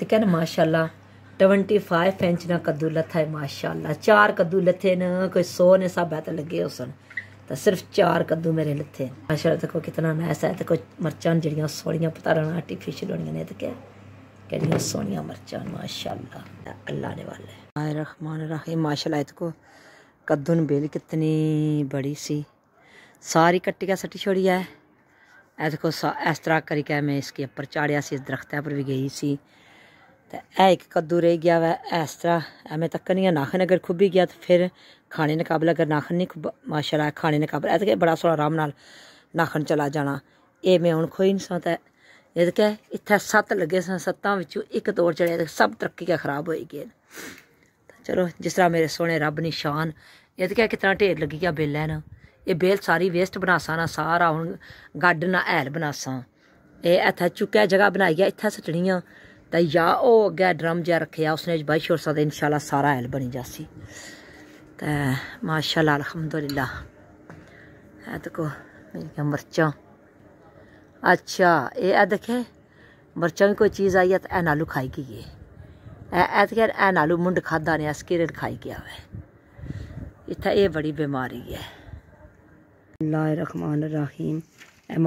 तो क्या माशाला ट्वेंटी फाइव इंच ना कद्दू लत्था है माशाला चार कद्दू लत्थे न कोई सौ ने स्हाबै तो लगे हो सन तो सिर्फ चार कद्दू मेरे लत्थे माशा देखो कितना नैस है देखो मर्चां जेह्ड़ियां सोहनियां पता रहना आर्टिफिशियल होनियां ने ते क्या केह्ड़ियां सोनिया मरचा माशाला अल्लाह ने वाले रखमान रखे रहीम माशाल्लाह देखो कद्दू ने बेल कितनी बड़ी सी सारी कट्टी का सट्टी छोड़ी है देखो इस तरह करके मैं इसके ऊपर चाड़िया इस दरख्त पर भी गई सी तो यह एक कद्दू रह गया वै इस तरह एवं तक्कर निं नाखन अगर खुबी गया तो फिर खाने दे अगर नाखन नहीं खुब माशा खाने दे काबल ऐ बड़ा सोना आराम नाल नाखन चला जाना एह् मैं हूँ खोही नहीं सौ ये एह्दे कै इत्थै सत्त लगे सन सत्तों में इक तौर चढ़ेआ तो सब तरक्की गै खराब हो गए चलो जिस तरह मेरे सोने रब नी शान एह्दे कितना ढेर लगी गेआ बेलै न बेल सारी वेस्ट सा ना सारा हूँ गार्डन ना हैल सा ये हत्थै चुक्कै जगह बनाइयै इत्थै सट्टनियां ते या ओह् अग्गें ड्रम जहा रखे उसने च बाही सद सकदे इंशाल्लाह सारा हैल बनी जा सी ते माशाल्लाह अलहमदुलिल्लाह है देखो मेरियां मरचां अच्छा ये है देखे मरचां भी कोई चीज़ आई है तो हैन आलू खाई गई है गे तो खैर हैन आलू मुंड खादा ने अस किरड़ खाई गया वे इत एह् बड़ी बमारी ऐ अल्लाह रहमान रहीम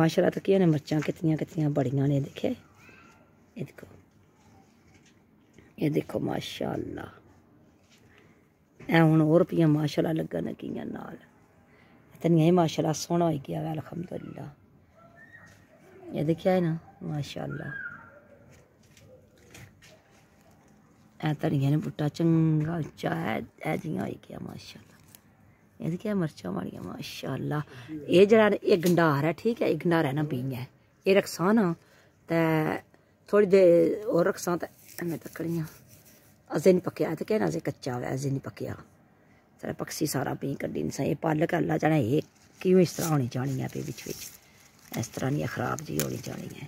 माशाल्लाह तकिया ने मरचां कितनी कितनी बड़िया ने देखे ये देखो ये देखो माशाला ए हूँ और रुपया माशाला लगन लगियां नाल धनिया माशाला सोहना हो गया अलहमदुल्ला ये देखिए है ना माशाला धनिया ने बूटा चंगा उच्चा है जो हो गया माशाला ये देखिए मर्चा माड़िया माशाला ये जरा ये गंडार है ठीक है ये गंडार है ना बी है ये रखसा ना तो थोड़ी देर और रखसा तो ਐਵੇਂ ਤੱਕੜੀਆਂ ਅਜੇ ਨਹੀਂ ਪੱਕਿਆ ਤੇ ਕਹਿਣਾ ਅਜੇ ਕੱਚਾ ਹੈ ਅਜੇ ਨਹੀਂ ਪੱਕਿਆ ਸਾਰਾ ਪਕਸੀ ਸਾਰਾ ਪੀ ਕੱਢੀ ਨਹੀਂ ਸਹੀ ਪਲ ਕੱਲਾ ਜਾਣਾ ਇਹ ਕਿਉਂ ਇਸ ਤਰ੍ਹਾਂ ਹੋਣੀ ਚਾਹਣੀ ਆ ਪੇ ਵਿੱਚ ਵਿੱਚ ਇਸ ਤਰ੍ਹਾਂ ਨਹੀਂ ਖਰਾਬ ਜੀ ਹੋਣੀ ਚਾਹਣੀ ਹੈ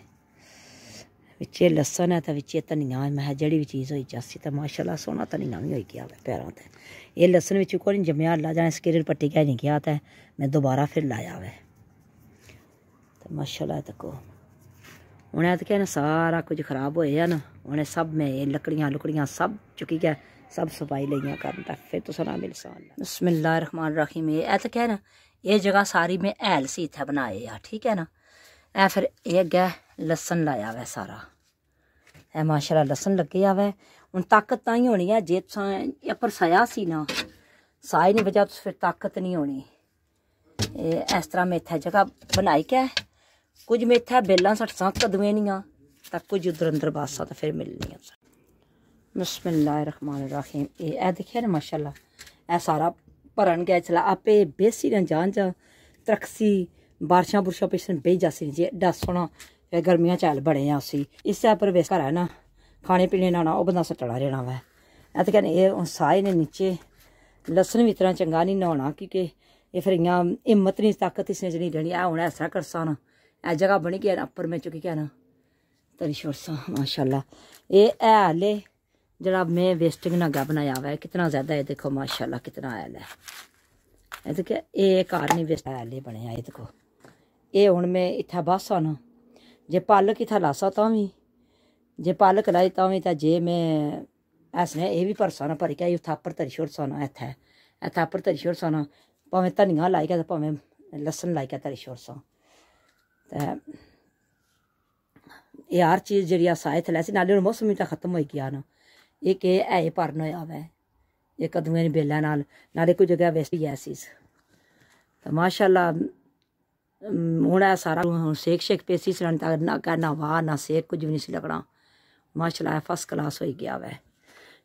ਵਿੱਚ ਇਹ ਲਸਣ ਹੈ ਤਾਂ ਵਿੱਚ ਇਹ ਧਨੀਆ ਹੈ ਮੈਂ ਜਿਹੜੀ ਵੀ ਚੀਜ਼ ਹੋਈ ਚਾਸੀ ਤਾਂ ਮਾਸ਼ਾਅੱਲਾ ਸੋਹਣਾ ਧਨੀਆ ਵੀ ਹੋਈ ਗਿਆ ਹੈ ਪੈਰਾਂ ਤੇ ਇਹ ਲਸਣ ਵਿੱਚ ਕੋਈ ਜਮਿਆ ਲਾ ਜਾਣਾ ਸਕੇਰਲ ਪੱਟੀ ਕਹਿ ਨਹੀਂ ਗਿਆ ਤਾਂ ਮੈਂ ਦੁਬਾਰਾ ਫਿਰ ਲਾਇਆ ਹੈ ਤਾਂ ਮਾਸ਼ਾਅੱਲਾ ਤੱਕੋ उन्हें तो क्या सारा कुछ खराब हो ना उन्हें सब में लकड़िया लुकड़ियाँ सब सब चुक्कियै सब सफाई लिया कर फिर तुसें तो नाम बसमिल्ला रहमान रहीम एह् ते तो केह् ना ये जगह सारी में हैल सी इतना बनाए आ ठीक है ना ऐ फिर ये अगे लसन लाया वै सारा ऐ माशा लसन लगे आवे हूँ ताकत ही होनी है जे तर सया सी ना साए नहीं बचा तो फिर ताकत नहीं होनी इस तरह में इतना जगह बनाई क्या ਕੁਝ ਮੇਥਾ ਬੇਲਾਂ ਸੱਟਾਂ ਕਦਵੇਂ ਨੀਆਂ ਤਾਂ ਕੁਝ ਉਧਰ ਅੰਦਰ ਬਾਸਾਂ ਤਾਂ ਫਿਰ ਮਿਲਣੀਆਂ ਬਿਸਮਿਲ੍ਲਾਹਿਰਰਹਿਮਾਨਿਰਰਹੀਮ ਇਹ ਇਹ ਦੇਖਿਆ ਨਾ ਮਾਸ਼ਾਅੱਲਾ ਇਹ ਸਾਰਾ ਭਰਨ ਗਿਆ ਚਲਾ ਆਪੇ ਬੇਸੀ ਨਾ ਜਾਣ ਜਾ ਤਰਕਸੀ बारिशा बुरशा पिछन बेह जासी नहीं जी एडा सोना गर्मियाँ चैल बने हैं उसी इससे पर बेस घर है ना खाने पीने ना वह बंदा सटना रहना वै तो कहने ये साए ने नीचे लसन भी इतना चंगा नहीं नहाना क्योंकि ये फिर इं हिम्मत नहीं ताकत इसने च नहीं रहनी है हूँ ऐसा करसा ना ए जगह बनी गया ना अपर में चुकी क्या ना तरी छोरसा माशाला ये है ले जरा मैं वेस्टिंग नागा बनाया हुआ है कितना ज़्यादा है देखो माशाला कितना आयल है ये घर नहीं वेस्ट आयल ही बने ये देखो ये हूँ मैं इतना बस ना जे पालक इतना लासा तो भी जे पालक लाई तो भी तो जे मैं ऐसने ये भी परसा ना भरी क्या उत्था तरी छोड़ सोना इतना इत्थै पर तरी छोड़ सोना भावें धनिया लाई गया भावें लसन लाई गया तरी छोड़ सोना ते हर चीज जी साए थे लैसी नाले हून मौसम बी ते खतम होई गेआ न है ही भरन होएआ वा एह् कद्दुएं बेलों नाल नाले कोई जगह वेस्ट ही है सीस तो माशाला हूँ सारा सेक शेक पे सी अग्गें ना कह ना सेक कुछ भी नहीं लगना माशाला माशाल्ला फर्स्ट क्लास हो गया वै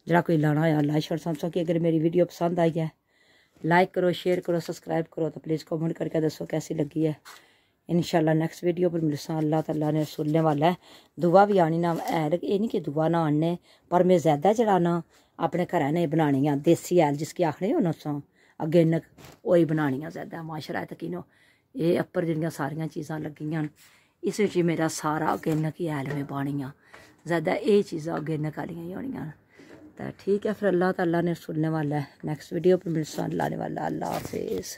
जरा कोई लाना हो लाइक शोर समझो कि अगर मेरी वीडियो पसंद आई है लाइक करो शेयर करो सबसक्राइब करो तो प्लीज़ कॉमेंट करके दसो कैसी लगी है इन नैक्सट वीडियो पर मिलसा अल्लाह तला ने सुनने वाला है दुआ भी आनी ना हैल ये नहीं कि दुआ ना आने पर में जैदा चढ़ाना अपने घर ने है देसी हैल जिसकी आखने हो अगे आर्गेनिक ओही बनानियां ज्यादा माशरा तकिनो एह् अप्पर जेह्ड़ियां सारियां चीज़ां लग्गियां इस मेरा सारा आर्गेनिक ही हैल में बानी आ ज्यादा ये चीज़ा आह्लियां ही होनियां तो ठीक है फिर अल्लाह तला ने सुनने वाला है नैक्सट वीडियो पर मिलसा अल्लाह वाला अल्लाह हाफिज़